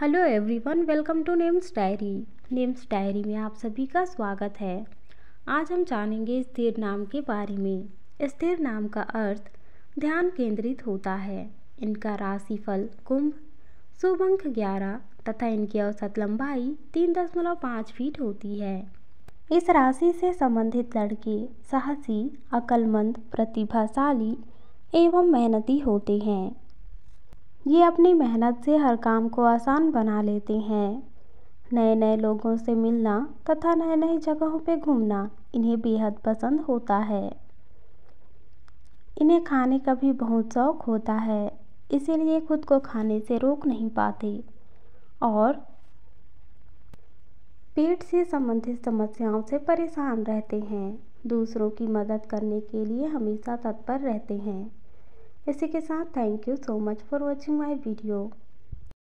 hello everyone welcome to names diary names diary में आप सभी का स्वागत है आज हम जानेंगे स्थिर नाम के बारे में स्थिर नाम का अर्थ ध्यान केंद्रित होता है इनका राशिफल कुंभ शुभ अंक ग्यारह तथा इनकी औसत लंबाई तीन दशमलव पाँच फीट होती है इस राशि से संबंधित लड़के साहसी अकलमंद प्रतिभाशाली एवं मेहनती होते हैं ये अपनी मेहनत से हर काम को आसान बना लेते हैं नए नए लोगों से मिलना तथा नए नए जगहों पर घूमना इन्हें बेहद पसंद होता है इन्हें खाने का भी बहुत शौक होता है इसीलिए खुद को खाने से रोक नहीं पाते और पेट से संबंधित समस्याओं से परेशान रहते हैं दूसरों की मदद करने के लिए हमेशा तत्पर रहते हैं इसी के साथ thank you so much for watching my video